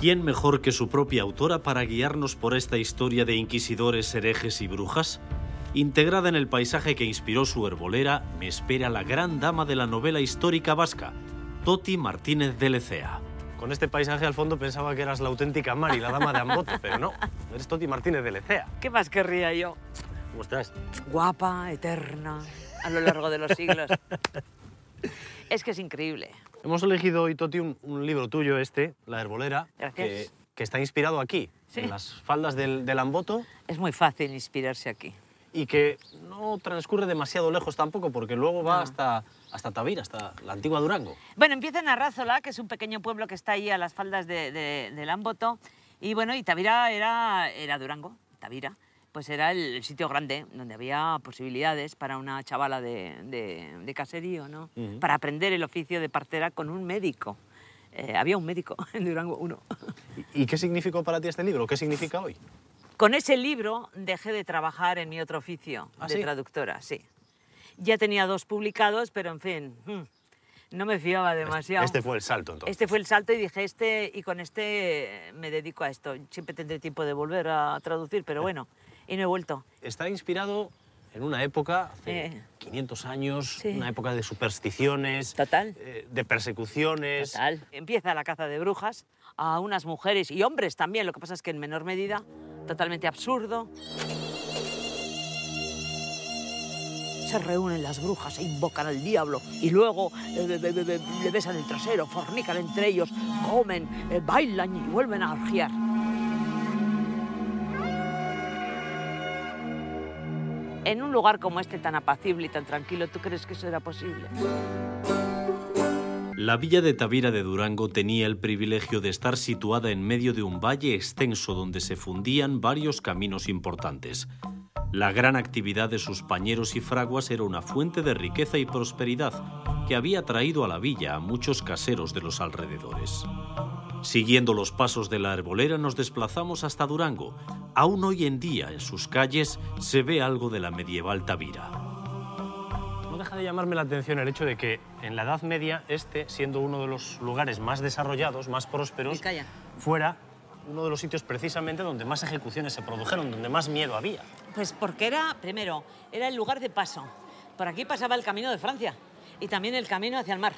¿Quién mejor que su propia autora para guiarnos por esta historia de inquisidores, herejes y brujas? Integrada en el paisaje que inspiró su herbolera, me espera la gran dama de la novela histórica vasca, Toti Martínez de Lecea. Con este paisaje al fondo pensaba que eras la auténtica Mari, la dama de Ambote, pero no, eres Toti Martínez de Lecea. ¿Qué más querría yo? ¿Cómo estás? Guapa, eterna, a lo largo de los siglos. es que es increíble. Hemos elegido, hoy, un, un libro tuyo este, La Herbolera, que, está inspirado aquí, en las faldas del, Lamboto. Es muy fácil inspirarse aquí y que no transcurre demasiado lejos tampoco, porque luego va hasta, hasta hasta la antigua Durango. Bueno, empieza en Arrázola, que es un pequeño pueblo que está ahí a las faldas de, de, del Amboto. Y bueno, y Tavira era, era Durango, Tavira pues era el, sitio grande donde había posibilidades para una chavala de, de, caserío, ¿no? Para aprender el oficio de partera con un médico. Eh, había un médico en Durango, uno. ¿Y, qué significó para ti este libro? ¿Qué significa hoy? Con ese libro dejé de trabajar en mi otro oficio ¿Ah, de traductora, sí. Ya tenía dos publicados, pero en fin, mm, no me fiaba este, demasiado. este fue el salto, entonces. Este fue el salto y dije, este, y con este me dedico a esto. Siempre tendré tiempo de volver a traducir, pero eh. bueno y no he vuelto. Está inspirado en una época, hace 500 eh. años, una época de supersticiones, eh, de persecuciones. Empieza la caza de brujas a unas mujeres y hombres también, lo que pasa es que en menor medida, totalmente absurdo. Se reúnen las brujas e invocan al diablo y luego eh, le besan el trasero, fornican entre ellos, comen, bailan y vuelven a orgiar. en un lugar como este tan apacible y tan tranquilo, ¿tú crees que eso era posible? La villa de Tavira de Durango tenía el privilegio de estar situada en medio de un valle extenso donde se fundían varios caminos importantes. La gran actividad de sus pañeros y fraguas era una fuente de riqueza y prosperidad que había traído a la villa a muchos caseros de los alrededores. Siguiendo los pasos de la arbolera nos desplazamos hasta Durango. Aún hoy en día en sus calles se ve algo de la medieval Tavira. No deja de llamarme la atención el hecho de que en la Edad Media este, siendo uno de los lugares más desarrollados, más prósperos, fuera uno de los sitios precisamente donde más ejecuciones se produjeron, donde más miedo había. Pues porque era, primero, era el lugar de paso. Por aquí pasaba el camino de Francia y también el camino hacia el mar.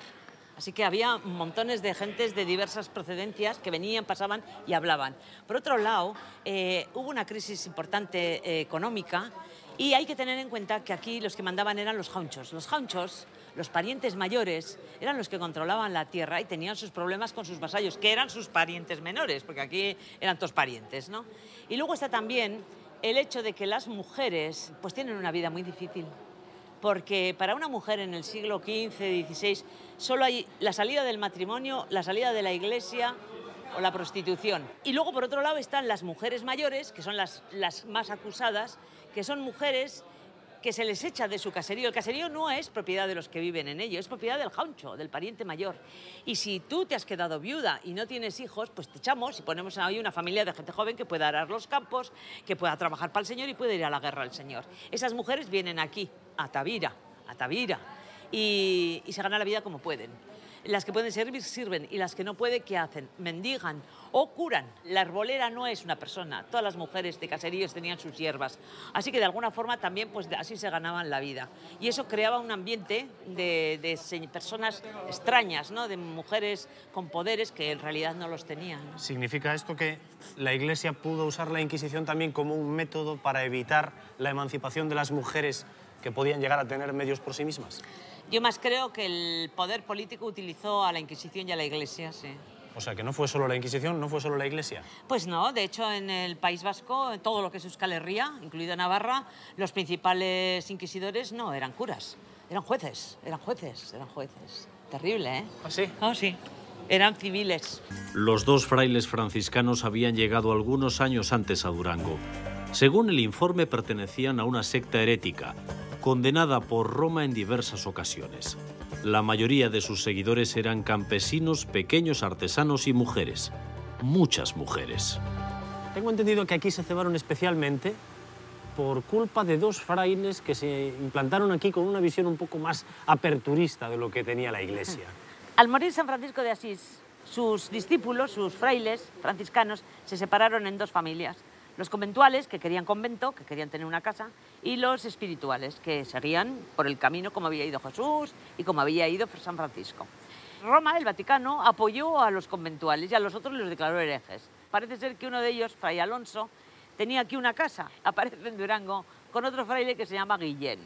Así que había montones de gentes de diversas procedencias que venían, pasaban y hablaban. Por otro lado, eh, hubo una crisis importante eh, económica y hay que tener en cuenta que aquí los que mandaban eran los jaunchos. Los jaunchos, los parientes mayores, eran los que controlaban la tierra y tenían sus problemas con sus vasallos, que eran sus parientes menores, porque aquí eran todos parientes, ¿no? Y luego está también el hecho de que las mujeres pues tienen una vida muy difícil porque para una mujer en el siglo XV, XVI, solo hay la salida del matrimonio, la salida de la iglesia o la prostitución. Y luego, por otro lado, están las mujeres mayores, que son las, las más acusadas, que son mujeres que se les echa de su caserío. El caserío no es propiedad de los que viven en ello, es propiedad del jauncho, del pariente mayor. Y si tú te has quedado viuda y no tienes hijos, pues te echamos y ponemos ahí una familia de gente joven que pueda arar los campos, que pueda trabajar para el Señor y pueda ir a la guerra al Señor. Esas mujeres vienen aquí, a Tavira, a Tavira, y, y se ganan la vida como pueden. Las que pueden servir, sirven. Y las que no pueden, ¿qué hacen? Mendigan o curan. La arbolera no es una persona. Todas las mujeres de caseríos tenían sus hierbas. Así que de alguna forma también pues así se ganaban la vida. Y eso creaba un ambiente de, personas extrañas, ¿no? de mujeres con poderes que en realidad no los tenían. ¿Significa esto que la Iglesia pudo usar la Inquisición también como un método para evitar la emancipación de las mujeres que podían llegar a tener medios por sí mismas? Yo más creo que el poder político utilizó a la Inquisición y a la Iglesia, sí. O sea, que no fue solo la Inquisición, no fue solo la Iglesia. Pues no, de hecho en el País Vasco, en todo lo que es Euskal Herria, incluido Navarra, los principales inquisidores no eran curas, eran jueces, eran jueces, eran jueces. Terrible, ¿eh? ¿Ah, sí? Ah, sí. Eran civiles. Los dos frailes franciscanos habían llegado algunos años antes a Durango. Según el informe, pertenecían a una secta herética, condenada por Roma en diversas ocasiones. La mayoría de sus seguidores eran campesinos, pequeños artesanos y mujeres. Muchas mujeres. Tengo entendido que aquí se cebaron especialmente por culpa de dos frailes que se implantaron aquí con una visión un poco más aperturista de lo que tenía la iglesia. Al morir San Francisco de Asís, sus discípulos, sus frailes franciscanos, se separaron en dos familias. Los conventuales, que querían convento, que querían tener una casa, y los espirituales, que seguían por el camino como había ido Jesús y como había ido San Francisco. Roma, el Vaticano, apoyó a los conventuales y a los otros los declaró herejes. Parece ser que uno de ellos, Fray Alonso, tenía aquí una casa, aparece en Durango, con otro fraile que se llama Guillén.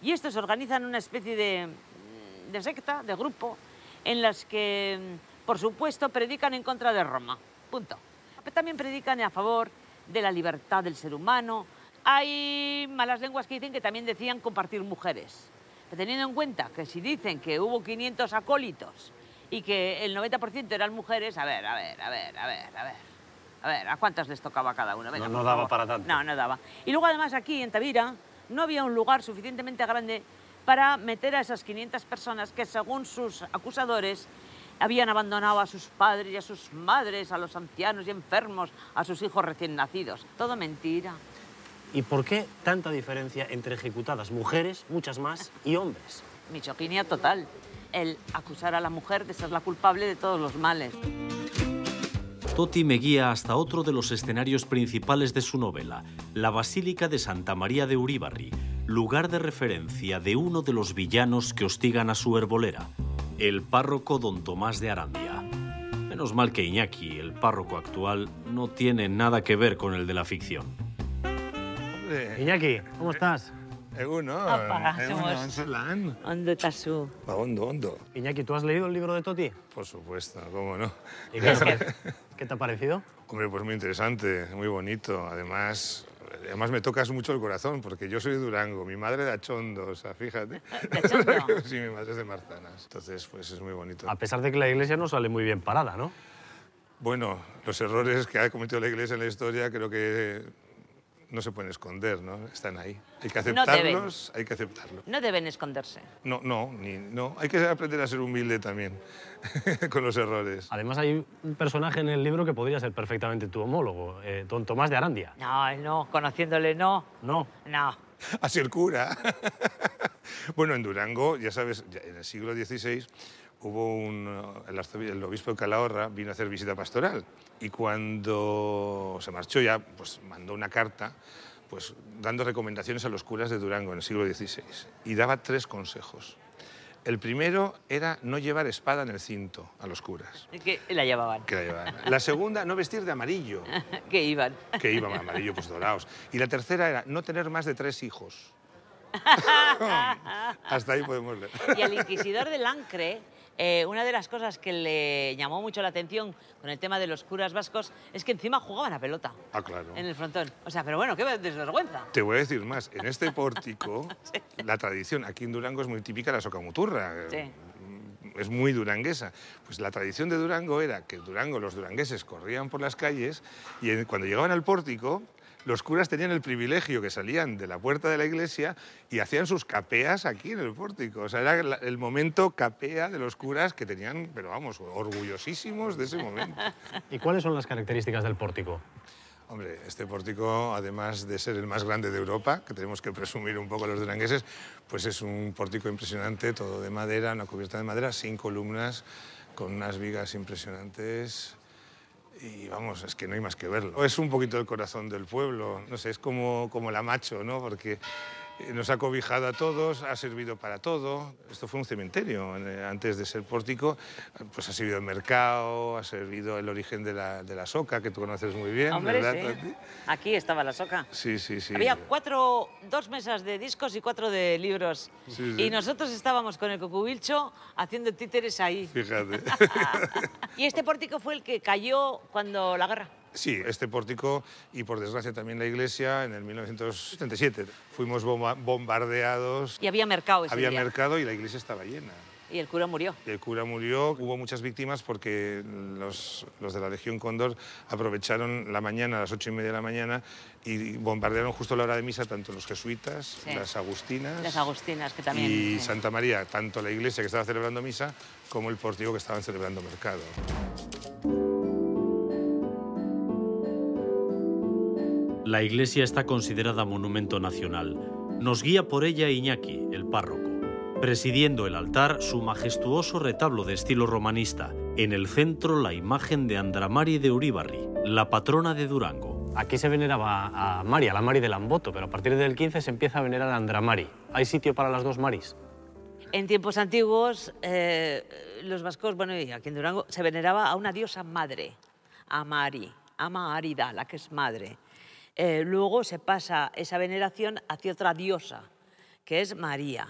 Y estos organizan una especie de, mm, de secta, de grupo, en las que, mm, por supuesto, predican en contra de Roma. Punto. También predican a favor de la libertad del ser humano. Hay malas lenguas que dicen que también decían compartir mujeres. teniendo en cuenta que si dicen que hubo 500 acólitos y que el 90% eran mujeres, a ver, a ver, a ver, a ver, a ver. A ver, ¿a cuántas les tocaba cada uno? no daba para tanto. No, no daba. Y luego además aquí en Tavira no había un lugar suficientemente grande para meter a esas 500 personas que según sus acusadores habían abandonado a sus padres y a sus madres, a los ancianos y enfermos, a sus hijos recién nacidos. Todo mentira. ¿Y por qué tanta diferencia entre ejecutadas mujeres, muchas más, y hombres? Michoquinia total. El acusar a la mujer de ser la culpable de todos los males. Totti me guía hasta otro de los escenarios principales de su novela, la Basílica de Santa María de Uribarri, lugar de referencia de uno de los villanos que hostigan a su herbolera el párroco don Tomás de Arandia. Menos mal que Iñaki, el párroco actual, no tiene nada que ver con el de la ficción. Iñaki, ¿cómo estás? Eguno, Eguno, su? hondo, Iñaki, ¿tú has leído el libro de Toti? Por supuesto, cómo no. qué, qué, te ha parecido? Hombre, pues muy interesante, muy bonito. Además, además me tocas mucho el corazón, porque yo soy de Durango, mi madre de Achondo, o sea, fíjate. ¿De sí, mi madre es de Marzanas. Entonces, pues es muy bonito. A pesar de que la iglesia no sale muy bien parada, ¿no? Bueno, los errores que ha cometido la iglesia en la historia creo que no se pueden esconder, ¿no? Están ahí. Hay que aceptarlos, hay que aceptarlo. No deben esconderse. No, no, ni, no. Hay que aprender a ser humilde también con los errores. Además hay un personaje en el libro que podría ser perfectamente tu homólogo, eh, don Tomás de Arandia. No, no, conociéndole no. No. No. Así el cura. bueno, en Durango, ya sabes, en el siglo XVI hubo un, el, obispo de Calahorra vino a hacer visita pastoral y cuando se marchó ya, pues mandó una carta pues, dando recomendaciones a los curas de Durango en el siglo XVI y daba tres consejos. El primero era no llevar espada en el cinto a los curas. Que la llevaban. Que la llevaban. La segunda, no vestir de amarillo. que iban. Que iban amarillo, pues dorados. Y la tercera era no tener más de tres hijos. Hasta ahí podemos leer. Y el inquisidor de Lancre eh, una de las cosas que le llamó mucho la atención con el tema de los curas vascos es que encima jugaban a pelota. Ah, claro. En el frontón. O sea, pero bueno, qué desvergüenza. Te voy a decir más. En este pórtico, la tradición aquí en Durango es muy típica la socamuturra. Sí es muy duranguesa. Pues la tradición de Durango era que Durango, los durangueses corrían por las calles y cuando llegaban al pórtico los curas tenían el privilegio que salían de la puerta de la iglesia y hacían sus capeas aquí en el pórtico. O sea, era el momento capea de los curas que tenían, pero vamos, orgullosísimos de ese momento. ¿Y cuáles son las características del pórtico? Hombre, este pórtico, además de ser el más grande de Europa, que tenemos que presumir un poco los durangueses, pues es un pórtico impresionante, todo de madera, una cubierta de madera, sin columnas, con unas vigas impresionantes, y vamos, es que no hay más que verlo. Es un poquito el corazón del pueblo, no sé, es como, como la macho, ¿no? Porque eh, nos ha cobijado a todos, ha servido para todo. Esto fue un cementerio eh, antes de ser pórtico, pues ha servido el mercado, ha servido el origen de la, soca, que tú conoces muy bien, Hombre, Sí. Aquí estaba la soca. Sí, sí, sí. Había cuatro, dos mesas de discos y cuatro de libros. Y nosotros estábamos con el cocubilcho haciendo títeres ahí. Fíjate. y este pórtico fue el que cayó cuando la guerra. Sí, este pórtico y por desgracia también la iglesia en el 1977. Fuimos bombardeados. Y había mercado ese Había mercado y la iglesia estaba llena. Y el cura murió. el cura murió. Hubo muchas víctimas porque los, de la Legión Cóndor aprovecharon la mañana, a las ocho y media de la mañana, y bombardearon justo a la hora de misa tanto los jesuitas, las agustinas. Las agustinas, que también. Y Santa María, tanto la iglesia que estaba celebrando misa como el pórtico que estaban celebrando mercado. La iglesia está considerada monumento nacional. Nos guía por ella Iñaki, el párroco, presidiendo el altar su majestuoso retablo de estilo romanista, en el centro la imagen de Andramari de Uribarri, la patrona de Durango. Aquí se veneraba a Mari, a la Mari de Lamboto, pero a partir del 15 se empieza a venerar a Andramari. ¿Hay sitio para las dos Maris? En tiempos antiguos, eh, los vascos, bueno, aquí en Durango, se veneraba a una diosa madre, a Mari, ama Arida, la que es madre. Eh, luego se pasa esa veneración hacia otra diosa, que es María.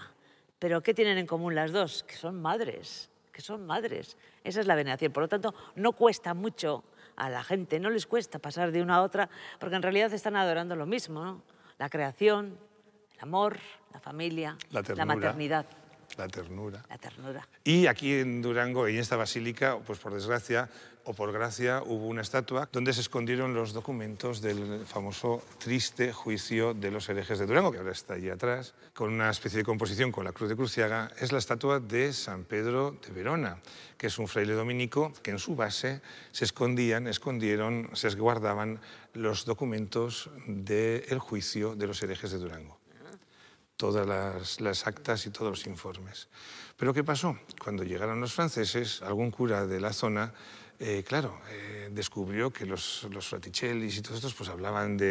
Pero ¿qué tienen en común las dos? Que son madres, que son madres. Esa es la veneración. Por lo tanto, no cuesta mucho a la gente, no les cuesta pasar de una a otra, porque en realidad están adorando lo mismo, La creación, el amor, la familia, la maternidad. La ternura. La ternura. Y aquí en Durango, en esta basílica, pues por desgracia o por gracia, hubo una estatua donde se escondieron los documentos del famoso triste juicio de los herejes de Durango, que ahora está allí atrás, con una especie de composición con la cruz de Cruciaga. Es la estatua de San Pedro de Verona, que es un fraile dominico que en su base se escondían, escondieron, se guardaban los documentos del juicio de los herejes de Durango todas las, actas y todos los informes. Pero ¿qué pasó? Cuando llegaron los franceses, algún cura de la zona, eh, claro, eh, descubrió que los, los fraticellis y todos estos pues, hablaban de,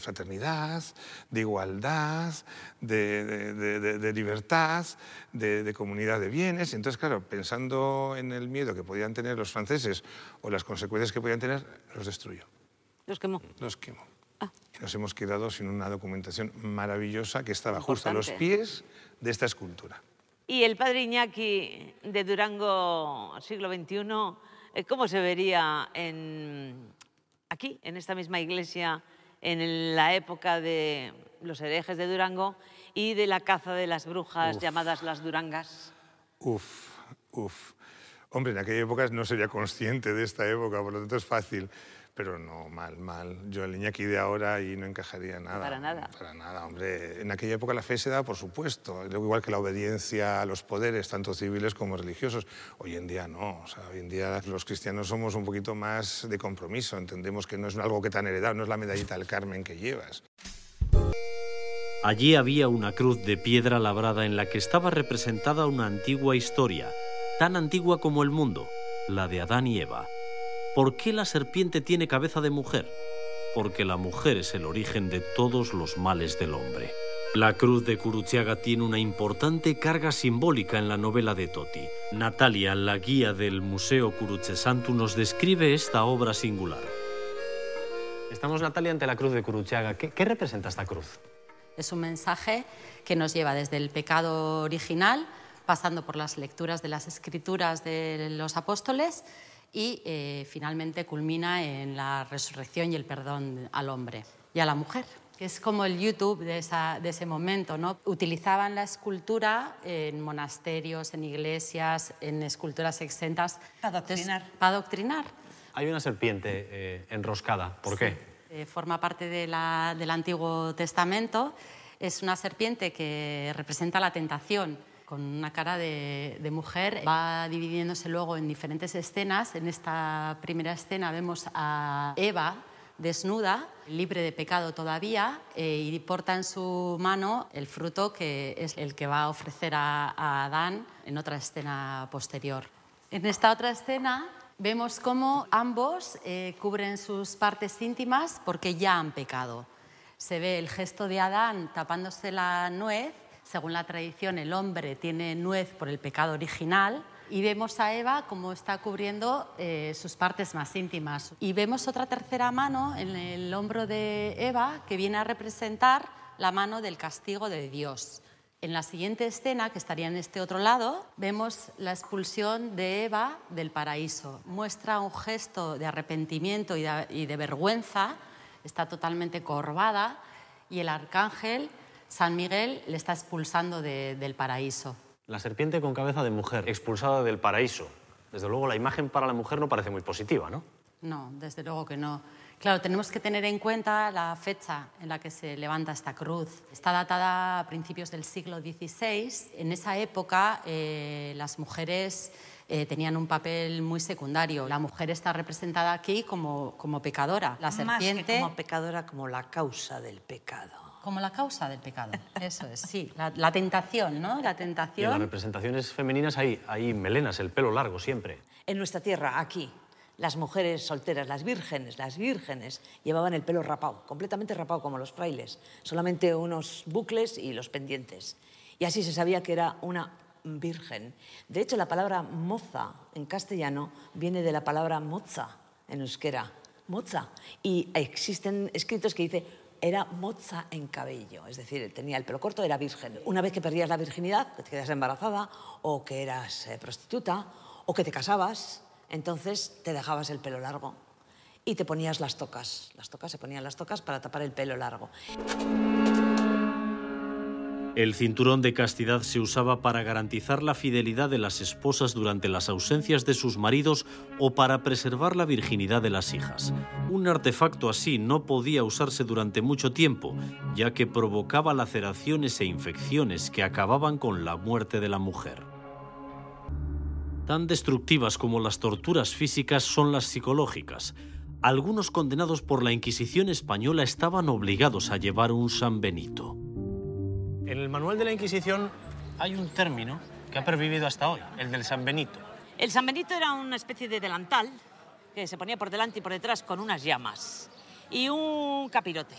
fraternidad, de igualdad, de, de libertad, de, comunidad de bienes. Entonces, claro, pensando en el miedo que podían tener los franceses o las consecuencias que podían tener, los destruyó. Los quemó. Los quemó. Ah. nos hemos quedado sin una documentación maravillosa que estaba justo a los pies de esta escultura. Y el padre Iñaki de Durango, siglo XXI, eh, ¿cómo se vería aquí, en esta misma iglesia, en la época de los herejes de Durango y de la caza de las brujas llamadas las Durangas? Uf, uf. Hombre, en aquella época no sería consciente de esta época, por lo tanto es fácil pero no mal, mal. Yo el aquí de ahora y no encajaría nada. Para nada. Para nada, hombre. En aquella época la fe se daba, por supuesto, igual que la obediencia a los poderes, tanto civiles como religiosos. Hoy en día no, o sea, hoy en día los cristianos somos un poquito más de compromiso, entendemos que no es algo que tan heredado, no es la medallita del Carmen que llevas. Allí había una cruz de piedra labrada en la que estaba representada una antigua historia, tan antigua como el mundo, la de Adán y Eva. ¿Por qué la serpiente tiene cabeza de mujer? Porque la mujer es el origen de todos los males del hombre. La cruz de Curuchiaga tiene una importante carga simbólica en la novela de Toti. Natalia, la guía del Museo Curuchesantu, nos describe esta obra singular. Estamos, Natalia, ante la cruz de Curuchiaga. ¿Qué, representa esta cruz? Es un mensaje que nos lleva desde el pecado original, pasando por las lecturas de las escrituras de los apóstoles y eh, finalmente culmina en la resurrección y el perdón al hombre y a la mujer que es como el YouTube de, ese momento. ¿no? Utilizaban la escultura en monasterios, en iglesias, en esculturas exentas. Para doctrinar. Hay una serpiente eh, enroscada. ¿Por qué? Eh, forma parte del Antiguo Testamento. Es una serpiente que representa la tentación con una cara de, mujer. Va dividiéndose luego en diferentes escenas. En esta primera escena vemos a Eva desnuda, libre de pecado todavía, eh, y porta en su mano el fruto que es el que va a ofrecer a, Adán en otra escena posterior. En esta otra escena vemos cómo ambos eh, cubren sus partes íntimas porque ya han pecado. Se ve el gesto de Adán tapándose la nuez según la tradición, el hombre tiene nuez por el pecado original, y vemos a Eva como está cubriendo eh, sus partes más íntimas. Y vemos otra tercera mano en el hombro de Eva que viene a representar la mano del castigo de Dios. En la siguiente escena, que estaría en este otro lado, vemos la expulsión de Eva del paraíso. Muestra un gesto de arrepentimiento y de, vergüenza, está totalmente corbada. y el arcángel San Miguel le está expulsando del paraíso. La serpiente con cabeza de mujer, expulsada del paraíso. Desde luego la imagen para la mujer no parece muy positiva, ¿no? No, desde luego que no. Claro, tenemos que tener en cuenta la fecha en la que se levanta esta cruz. Está datada a principios del siglo XVI. En esa época eh, las mujeres eh, tenían un papel muy secundario. La mujer está representada aquí como, pecadora. La serpiente... Más como pecadora, como la causa del pecado como la causa del pecado. Eso es, sí. La, tentación, ¿no? La eh, tentación. en las representaciones femeninas hay, hay melenas, el pelo largo siempre. En nuestra tierra, aquí, las mujeres solteras, las vírgenes, las vírgenes, llevaban el pelo rapado, completamente rapado como los frailes, solamente unos bucles y los pendientes. Y así se sabía que era una virgen. De hecho, la palabra moza en castellano viene de la palabra moza en euskera, moza. Y existen escritos que dicen era moza en cabello, es decir, tenía el pelo corto, era virgen. Una vez que perdías la virginidad, que te quedas embarazada o que eras eh, prostituta o que te casabas, entonces te dejabas el pelo largo y te ponías las tocas. Las tocas se ponían las tocas para tapar el pelo largo. El cinturón de castidad se usaba para garantizar la fidelidad de las esposas durante las ausencias de sus maridos o para preservar la virginidad de las hijas. Un artefacto así no podía usarse durante mucho tiempo, ya que provocaba laceraciones e infecciones que acababan con la muerte de la mujer. Tan destructivas como las torturas físicas son las psicológicas. Algunos condenados por la Inquisición española estaban obligados a llevar un San Benito. En el manual de la Inquisición hay un término que ha pervivido hasta hoy, el del San Benito. El San Benito era una especie de delantal que se ponía por delante y por detrás con unas llamas y un capirote.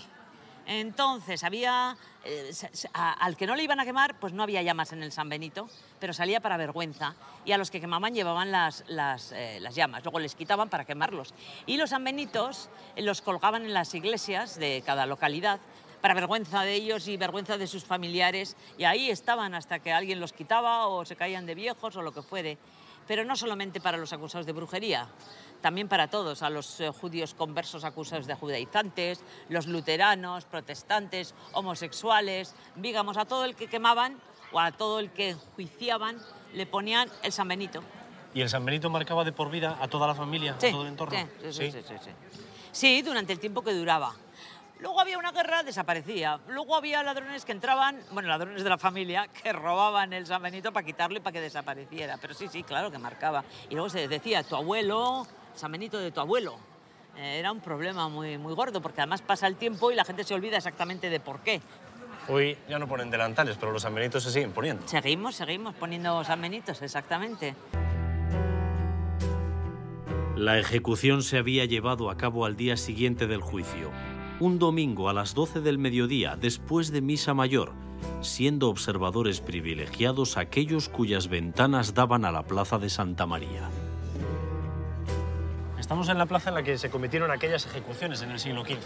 Entonces, había. Eh, al que no le iban a quemar, pues no había llamas en el San Benito, pero salía para vergüenza. Y a los que quemaban llevaban las, las eh, llamas, luego les quitaban para quemarlos. Y los San Benitos los colgaban en las iglesias de cada localidad para vergüenza de ellos y vergüenza de sus familiares. Y ahí estaban hasta que alguien los quitaba o se caían de viejos o lo que fuere. Pero no solamente para los acusados de brujería, también para todos, a los eh, judíos conversos acusados de judaizantes, los luteranos, protestantes, homosexuales, digamos, a todo el que quemaban o a todo el que enjuiciaban le ponían el San Benito. ¿Y el San Benito marcaba de por vida a toda la familia, todo el entorno? sí durante el tiempo que duraba Luego había una guerra, desaparecía. Luego había ladrones que entraban, bueno, ladrones de la familia, que robaban el San para quitarlo y para que desapareciera. Pero sí, sí, claro que marcaba. Y luego se decía, tu abuelo, San Benito de tu abuelo. Eh, era un problema muy, muy gordo, porque además pasa el tiempo y la gente se olvida exactamente de por qué. Hoy ya no ponen delantales, pero los San se siguen poniendo. Seguimos, seguimos poniendo San exactamente. La ejecución se había llevado a cabo al día siguiente del juicio un domingo a las 12 del mediodía después de Misa Mayor, siendo observadores privilegiados aquellos cuyas ventanas daban a la Plaza de Santa María. Estamos en la plaza en la que se cometieron aquellas ejecuciones en el siglo XV.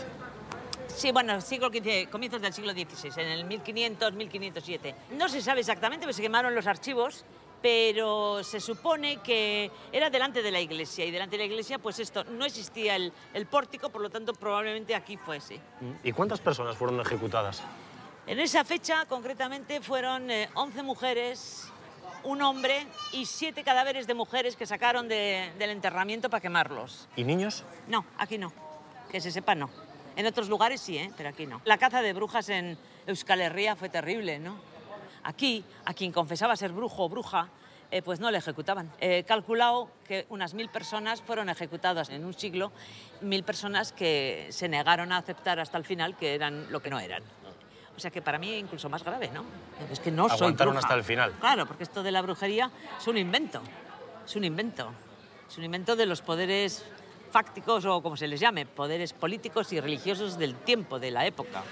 Sí, bueno, siglo XV, comienzos del siglo XVI, en el 1500, 1507. No se sabe exactamente, pero se quemaron los archivos pero se supone que era delante de la iglesia y delante de la iglesia pues esto, no existía el, pórtico, por lo tanto probablemente aquí fuese. Mm. ¿Y cuántas personas fueron ejecutadas? En esa fecha concretamente fueron 11 eh, mujeres, un hombre y siete cadáveres de mujeres que sacaron del enterramiento para quemarlos. ¿Y niños? No, aquí no, que se sepa no. En otros lugares sí, ¿eh? pero aquí no. La caza de brujas en Euskal Herria fue terrible, ¿no? Aquí, a quien confesaba ser brujo o bruja, eh, pues no le ejecutaban. He eh, calculado que unas mil personas fueron ejecutadas en un siglo, mil personas que se negaron a aceptar hasta el final que eran lo que no eran. O sea que para mí incluso más grave, ¿no? Es que no Aguantaron soy Aguantaron hasta el final. Claro, porque esto de la brujería es un invento, es un invento, es un invento de los poderes fácticos o como se les llame, poderes políticos y religiosos del tiempo, de la época.